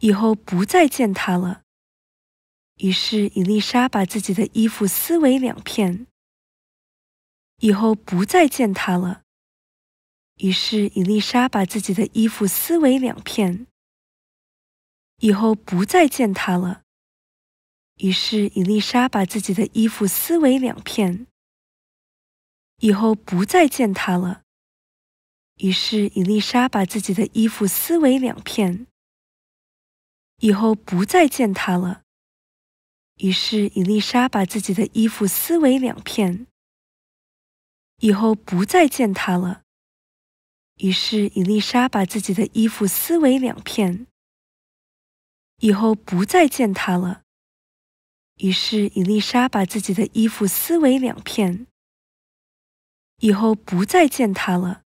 以后不再见他了。于是伊丽莎把自己的衣服撕为两片。以后不再见他了。于是伊丽莎把自己的衣服撕为两片。以后不再见他了。于是伊丽莎把自己的衣服撕为两片。以后不再见他了。于是伊丽莎把自己的衣服撕为两片。以后不再见他了。于是伊丽莎把自己的衣服撕为两片。以后不再见他了。于是伊丽莎把自己的衣服撕为两片。以后不再见他了。于是伊丽莎把自己的衣服撕为两片。以后不再见他了。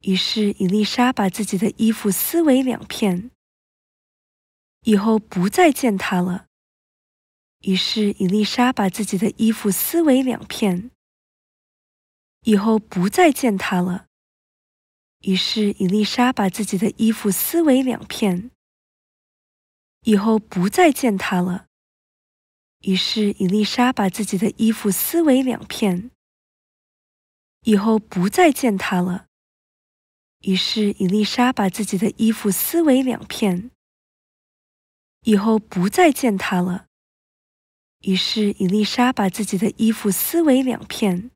于是伊丽莎把自己的衣服撕为两片。以后不再见他了。于是伊丽莎把自己的衣服撕为两片。以后不再见他了。于是伊丽莎把自己的衣服撕为两片。以后不再见他了。于是伊丽莎把自己的衣服撕为两片。以后不再见他了。于是伊丽莎把自己的衣服撕为两片。以后不再见他了。于是伊丽莎把自己的衣服撕为两片。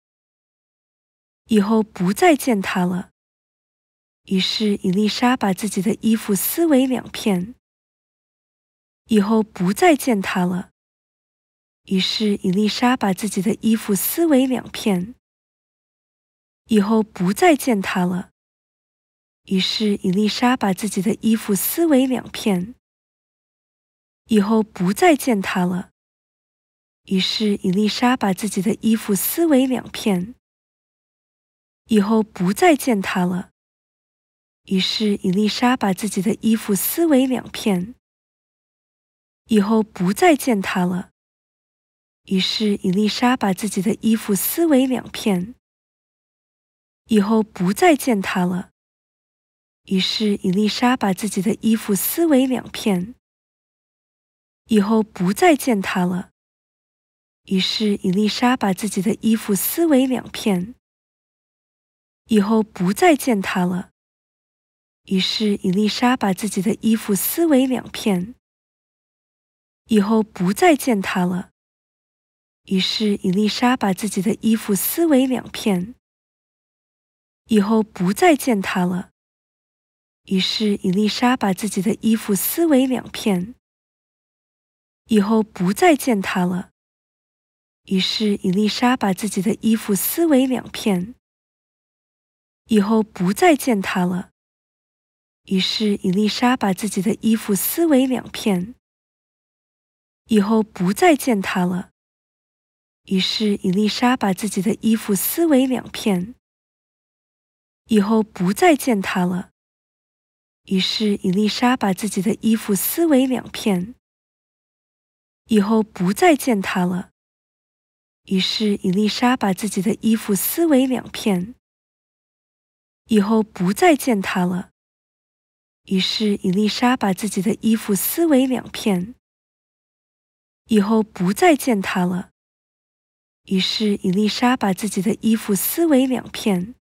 以后不再见他了。于是伊丽莎把自己的衣服撕为两片。以后不再见他了。于是伊丽莎把自己的衣服撕为两片。以后不再见他了。于是伊丽莎把自己的衣服撕为两片。以后不再见他了。于是伊丽莎把自己的衣服撕为两片。以后不再见他了。于是伊丽莎把自己的衣服撕为两片。以后不再见他了。于是伊丽莎把自己的衣服撕为两片。以后不再见他了。于是伊丽莎把自己的衣服撕为两片。以后不再见他了。于是伊丽莎把自己的衣服撕为两片。以后不再见他了。于是伊丽莎把自己的衣服撕为两片。以后不再见他了。于是伊丽莎把自己的衣服撕为两片。以后不再见他了。于是伊丽莎把自己的衣服撕为两片。以后不再见他了。于是伊丽莎把自己的衣服撕为两片。以后不再见他了。于是伊丽莎把自己的衣服撕为两片。以后不再见他了。于是伊丽莎把自己的衣服撕为两片。以后不再见他了。于是伊丽莎把自己的衣服撕为两片。以后不再见他了。于是伊丽莎把自己的衣服撕为两片。以后不再见他了。于是伊丽莎把自己的衣服撕为两片。以后不再见他了。于是伊丽莎把自己的衣服撕为两片。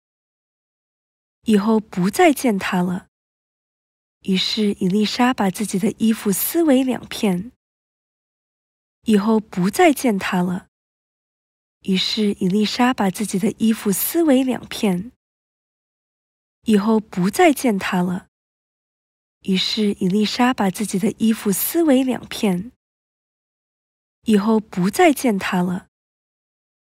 以后不再见他了。于是伊丽莎把自己的衣服撕为两片。以后不再见他了。于是伊丽莎把自己的衣服撕为两片。以后不再见他了。于是伊丽莎把自己的衣服撕为两片。以后不再见他了。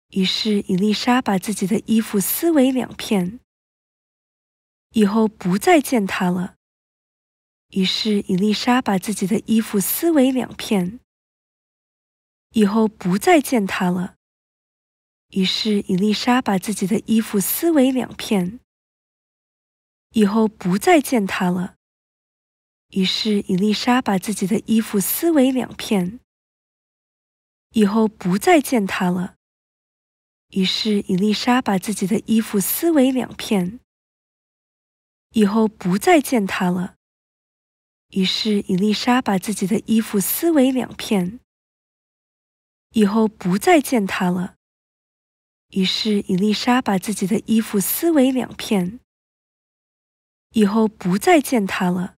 于是伊丽莎把自己的衣服撕为两片。以后不再见他了。于是伊丽莎把自己的衣服撕为两片。以后不再见他了。于是伊丽莎把自己的衣服撕为两片。以后不再见他了。于是伊丽莎把自己的衣服撕为两片。以后不再见他了。于是伊丽莎把自己的衣服撕为两片。以后不再见他了。于是伊丽莎把自己的衣服撕为两片。以后不再见他了。于是伊丽莎把自己的衣服撕为两片。以后不再见他了。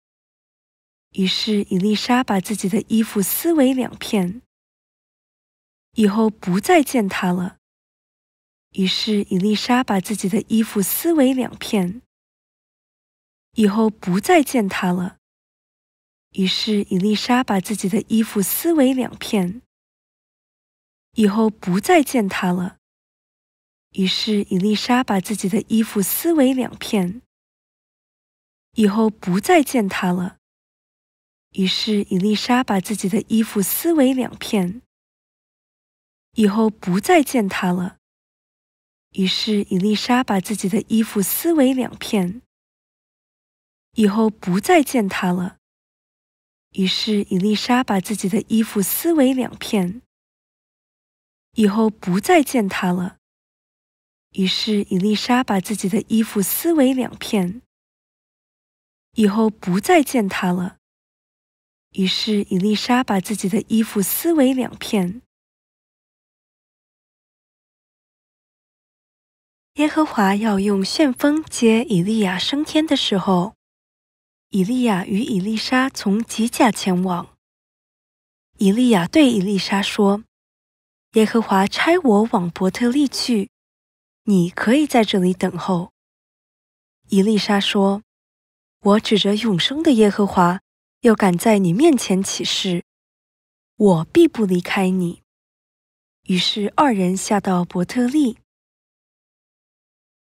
于是伊丽莎把自己的衣服撕为两片。以后不再见他了。于是伊丽莎把自己的衣服撕为两片。以后不再见他了。于是伊丽莎把自己的衣服撕为两片。以后不再见他了。于是伊丽莎把自己的衣服撕为两片。以后不再见他了。于是伊丽莎把自己的衣服撕为两片。以后不再见他了。于是伊丽莎把自己的衣服撕为两片。以后不再见他了。于是伊丽莎把自己的衣服撕为两片。以后不再见他了。于是以丽莎把自己的衣服撕为两片。以后不再见他了。于是以丽莎把自己的衣服撕为两片。耶和华要用旋风接以利亚升天的时候，以利亚与以丽莎从极甲前往。以利亚对以丽莎说。耶和华差我往伯特利去，你可以在这里等候。”伊丽莎说，“我指着永生的耶和华，要敢在你面前起誓，我必不离开你。”于是二人下到伯特利。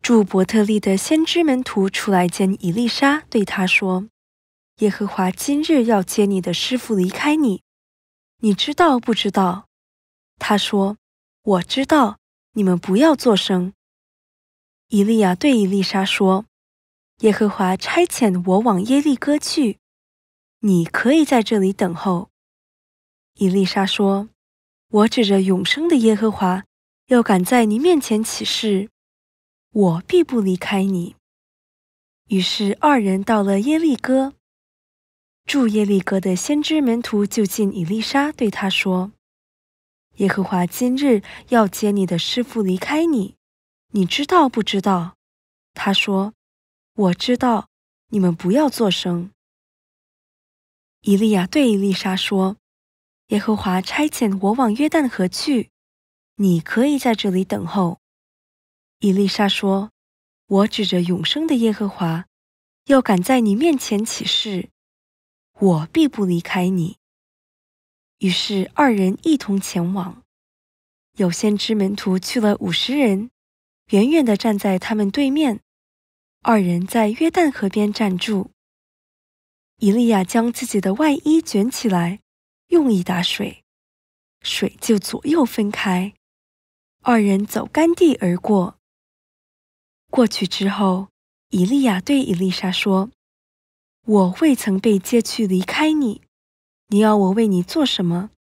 住伯特利的先知门徒出来见伊丽莎，对他说：“耶和华今日要接你的师傅离开你，你知道不知道？”他说：“我知道，你们不要作声。”伊利亚对伊丽莎说：“耶和华差遣我往耶利哥去，你可以在这里等候。”伊丽莎说：“我指着永生的耶和华，要敢在你面前起誓，我必不离开你。”于是二人到了耶利哥。住耶利哥的先知门徒就进伊丽莎，对他说。耶和华今日要接你的师傅离开你，你知道不知道？他说：“我知道。”你们不要作声。伊利亚对伊丽莎说：“耶和华差遣我往约旦河去，你可以在这里等候。”伊丽莎说：“我指着永生的耶和华，要敢在你面前起誓，我必不离开你。”于是二人一同前往。有先知门徒去了五十人，远远地站在他们对面。二人在约旦河边站住。以利亚将自己的外衣卷起来，用以打水，水就左右分开。二人走干地而过。过去之后，以利亚对以丽莎说：“我未曾被接去离开你。”你要我为你做什么，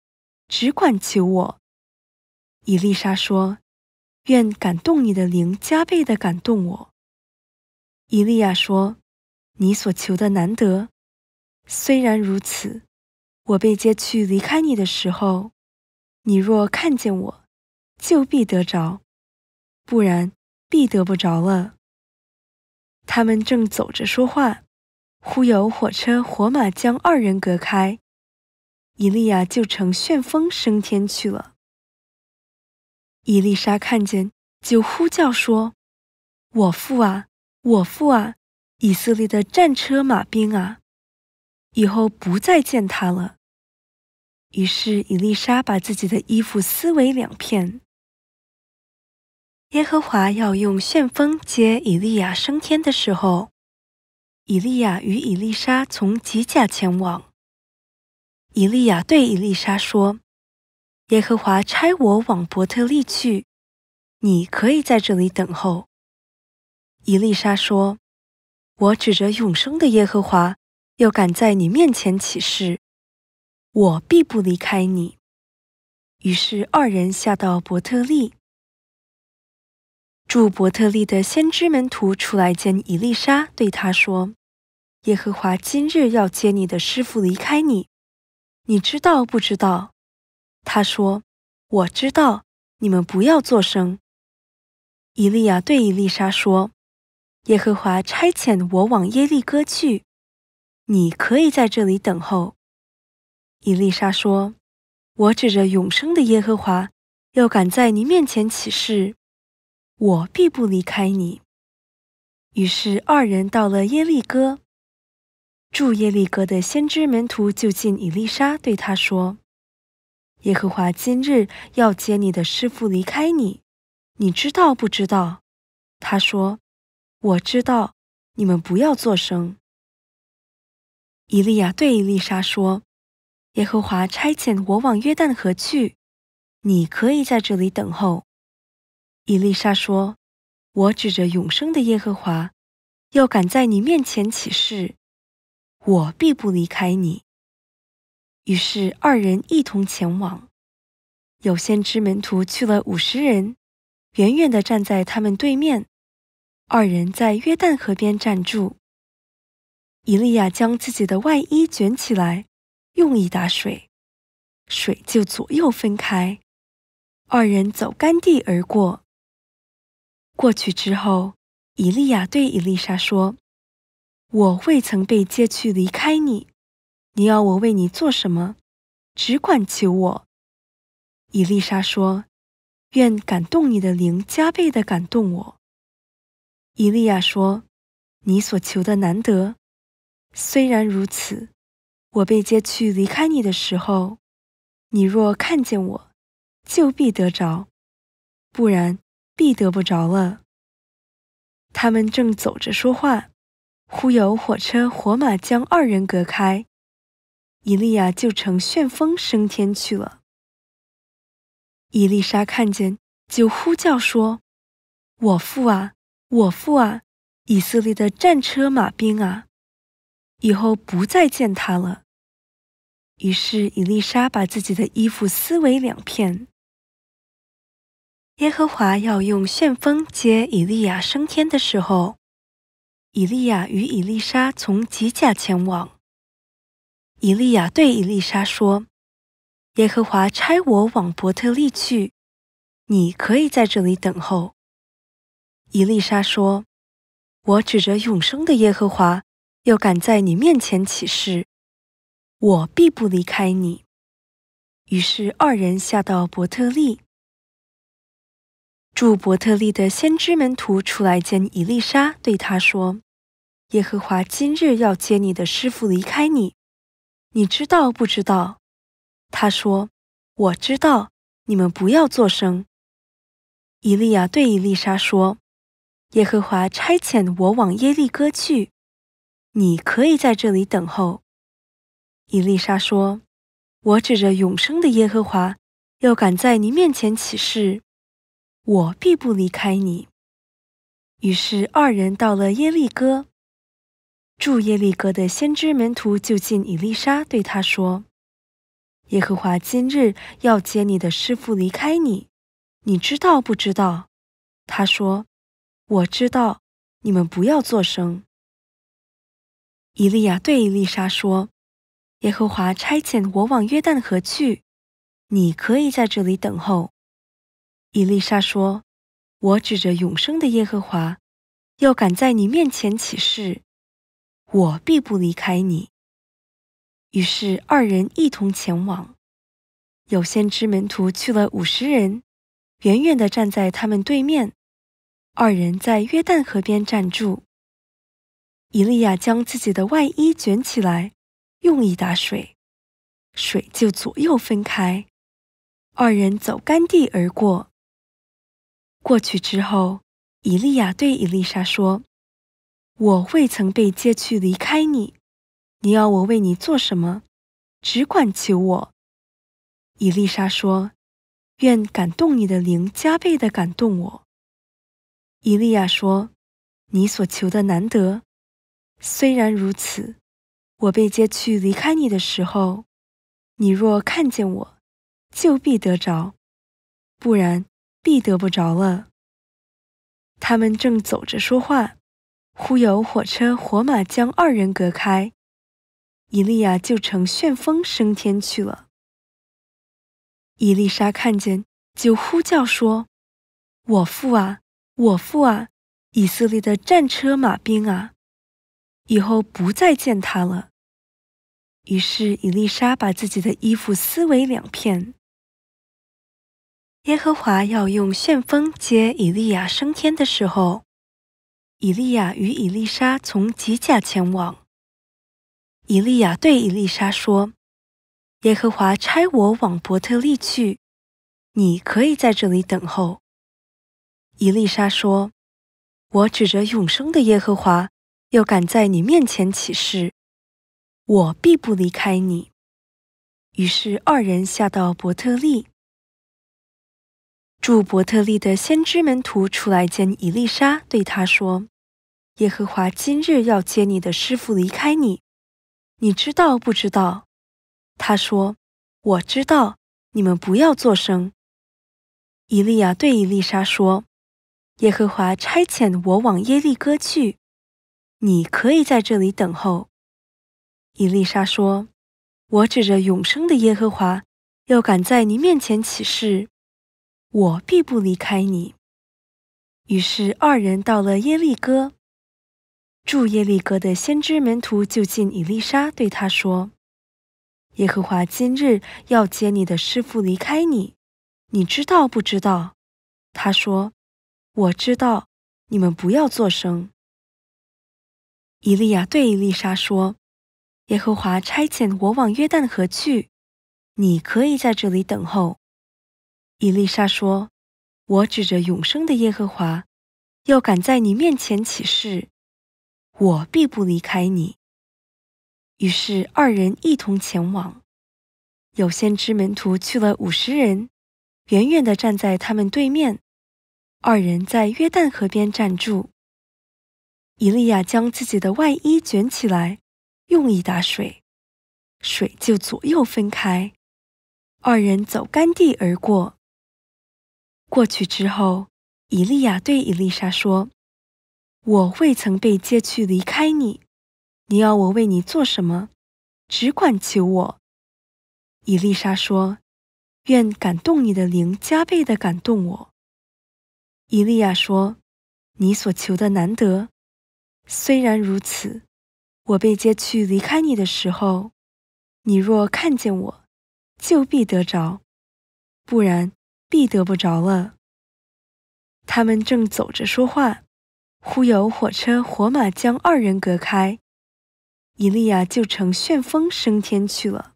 只管求我。”伊丽莎说，“愿感动你的灵加倍的感动我。”伊利亚说，“你所求的难得，虽然如此，我被接去离开你的时候，你若看见我，就必得着；不然，必得不着了。”他们正走着说话，忽有火车火马将二人隔开。伊利亚就乘旋风升天去了。伊丽莎看见，就呼叫说：“我父啊，我父啊，以色列的战车马兵啊，以后不再见他了。”于是伊丽莎把自己的衣服撕为两片。耶和华要用旋风接伊利亚升天的时候，伊利亚与伊丽莎从吉甲前往。以利亚对以丽莎说：“耶和华差我往伯特利去，你可以在这里等候。”以丽莎说：“我指着永生的耶和华，要敢在你面前起誓，我必不离开你。”于是二人下到伯特利。住伯特利的先知门徒出来见伊丽莎，对他说：“耶和华今日要接你的师傅离开你。”你知道不知道？他说：“我知道。”你们不要作声。伊利亚对伊丽莎说：“耶和华差遣我往耶利哥去，你可以在这里等候。”伊丽莎说：“我指着永生的耶和华，要敢在你面前起誓，我必不离开你。”于是二人到了耶利哥。住耶利哥的先知门徒就近以利沙，对他说：“耶和华今日要接你的师傅离开你，你知道不知道？”他说：“我知道。”你们不要作声。以利亚对伊丽莎说：“耶和华差遣我往约旦河去，你可以在这里等候。”伊丽莎说：“我指着永生的耶和华，要赶在你面前起誓。”我必不离开你。于是二人一同前往。有先知门徒去了五十人，远远地站在他们对面。二人在约旦河边站住。以利亚将自己的外衣卷起来，用一打水，水就左右分开。二人走干地而过。过去之后，以利亚对伊丽莎说。我未曾被接去离开你，你要我为你做什么？只管求我。”伊丽莎说，“愿感动你的灵加倍的感动我。”伊利亚说，“你所求的难得。虽然如此，我被接去离开你的时候，你若看见我，就必得着；不然，必得不着了。”他们正走着说话。忽有火车火马将二人隔开，以利亚就乘旋风升天去了。伊丽莎看见，就呼叫说：“我父啊，我父啊，以色列的战车马兵啊，以后不再见他了。”于是伊丽莎把自己的衣服撕为两片。耶和华要用旋风接伊利亚升天的时候。以利亚与以丽莎从吉甲前往。以利亚对以丽莎说：“耶和华差我往伯特利去，你可以在这里等候。”以丽莎说：“我指着永生的耶和华，要敢在你面前起誓，我必不离开你。”于是二人下到伯特利。住伯特利的先知门徒出来见伊丽莎，对他说：“耶和华今日要接你的师傅离开你，你知道不知道？”他说：“我知道。”你们不要作声。伊利亚对伊丽莎说：“耶和华差遣我往耶利哥去，你可以在这里等候。”伊丽莎说：“我指着永生的耶和华，要赶在你面前起誓。”我必不离开你。于是二人到了耶利哥。住耶利哥的先知门徒就近以利沙，对他说：“耶和华今日要接你的师傅离开你，你知道不知道？”他说：“我知道。”你们不要作声。以利亚对伊丽莎说：“耶和华差遣我往约旦河去，你可以在这里等候。”伊丽莎说：“我指着永生的耶和华，要敢在你面前起誓，我必不离开你。”于是二人一同前往。有先知门徒去了五十人，远远的站在他们对面。二人在约旦河边站住。伊利亚将自己的外衣卷起来，用一打水，水就左右分开。二人走干地而过。过去之后，伊利亚对伊丽莎说：“我未曾被接去离开你，你要我为你做什么，只管求我。”伊丽莎说：“愿感动你的灵加倍的感动我。”伊利亚说：“你所求的难得，虽然如此，我被接去离开你的时候，你若看见我，就必得着；不然。”必得不着了。他们正走着说话，忽有火车火马将二人隔开，伊利亚就乘旋风升天去了。伊丽莎看见，就呼叫说：“我父啊，我父啊！以色列的战车马兵啊，以后不再见他了。”于是伊丽莎把自己的衣服撕为两片。耶和华要用旋风接以利亚升天的时候，以利亚与以丽莎从吉甲前往。以利亚对以利莎说：“耶和华差我往伯特利去，你可以在这里等候。”以利莎说：“我指着永生的耶和华，要敢在你面前起誓，我必不离开你。”于是二人下到伯特利。驻伯特利的先知门徒出来见伊丽莎，对他说：“耶和华今日要接你的师傅离开你，你知道不知道？”他说：“我知道。”你们不要作声。伊利亚对伊丽莎说：“耶和华差遣我往耶利哥去，你可以在这里等候。”伊丽莎说：“我指着永生的耶和华，要赶在你面前起誓。”我必不离开你。于是二人到了耶利哥。住耶利哥的先知门徒就近以利沙，对他说：“耶和华今日要接你的师傅离开你，你知道不知道？”他说：“我知道。”你们不要作声。以利亚对伊丽莎说：“耶和华差遣我往约旦河去，你可以在这里等候。”伊丽莎说：“我指着永生的耶和华，要敢在你面前起誓，我必不离开你。”于是二人一同前往。有先知门徒去了五十人，远远地站在他们对面。二人在约旦河边站住。伊利亚将自己的外衣卷起来，用以打水，水就左右分开。二人走干地而过。过去之后，伊利亚对伊丽莎说：“我未曾被接去离开你，你要我为你做什么，只管求我。”伊丽莎说：“愿感动你的灵加倍的感动我。”伊利亚说：“你所求的难得，虽然如此，我被接去离开你的时候，你若看见我，就必得着；不然。”必得不着了。他们正走着说话，忽有火车火马将二人隔开，伊利亚就乘旋风升天去了。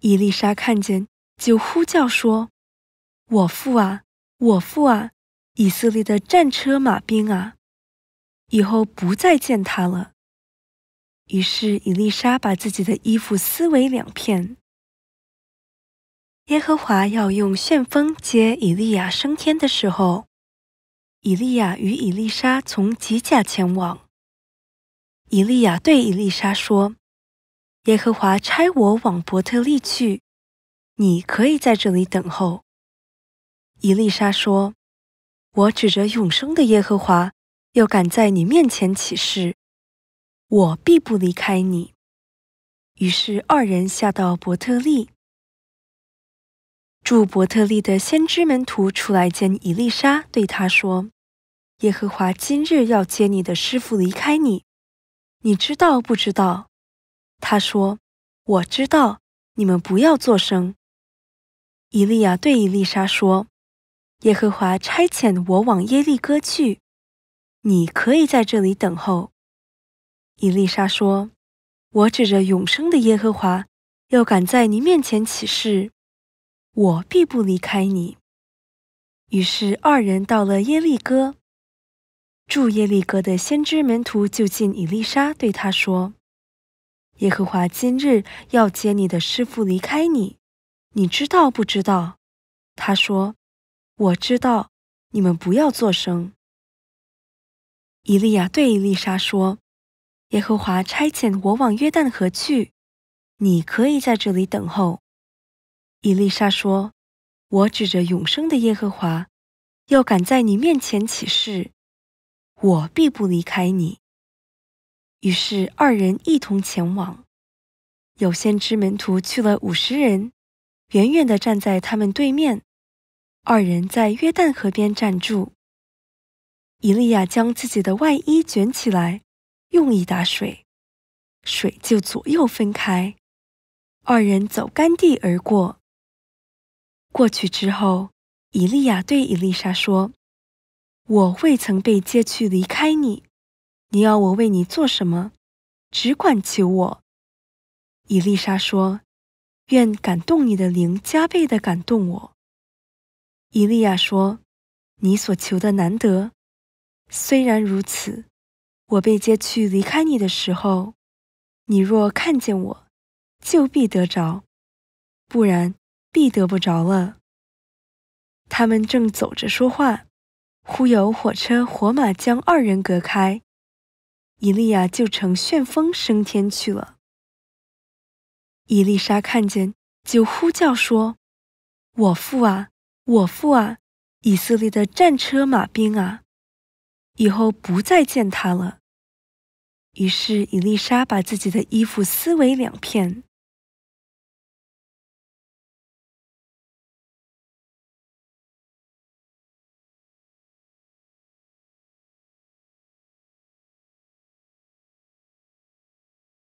伊丽莎看见，就呼叫说：“我父啊，我父啊，以色列的战车马兵啊，以后不再见他了。”于是伊丽莎把自己的衣服撕为两片。耶和华要用旋风接以利亚升天的时候，以利亚与以丽莎从吉甲前往。以利亚对以利莎说：“耶和华差我往伯特利去，你可以在这里等候。”以利莎说：“我指着永生的耶和华，要敢在你面前起誓，我必不离开你。”于是二人下到伯特利。驻伯特利的先知门徒出来见伊丽莎，对他说：“耶和华今日要接你的师傅离开你，你知道不知道？”他说：“我知道。”你们不要作声。伊利亚对伊丽莎说：“耶和华差遣我往耶利哥去，你可以在这里等候。”伊丽莎说：“我指着永生的耶和华，要敢在你面前起誓。”我必不离开你。于是二人到了耶利哥。住耶利哥的先知门徒就近以利沙，对他说：“耶和华今日要接你的师傅离开你，你知道不知道？”他说：“我知道。”你们不要作声。以利亚对以利沙说：“耶和华差遣我往约旦河去，你可以在这里等候。”伊丽莎说：“我指着永生的耶和华，要敢在你面前起誓，我必不离开你。”于是二人一同前往。有先知门徒去了五十人，远远地站在他们对面。二人在约旦河边站住。伊利亚将自己的外衣卷起来，用一打水，水就左右分开。二人走干地而过。过去之后，伊利亚对伊丽莎说：“我未曾被接去离开你，你要我为你做什么，只管求我。”伊丽莎说：“愿感动你的灵加倍的感动我。”伊利亚说：“你所求的难得，虽然如此，我被接去离开你的时候，你若看见我，就必得着；不然。”必得不着了。他们正走着说话，忽有火车火马将二人隔开，伊利亚就乘旋风升天去了。伊丽莎看见，就呼叫说：“我父啊，我父啊！以色列的战车马兵啊，以后不再见他了。”于是伊丽莎把自己的衣服撕为两片。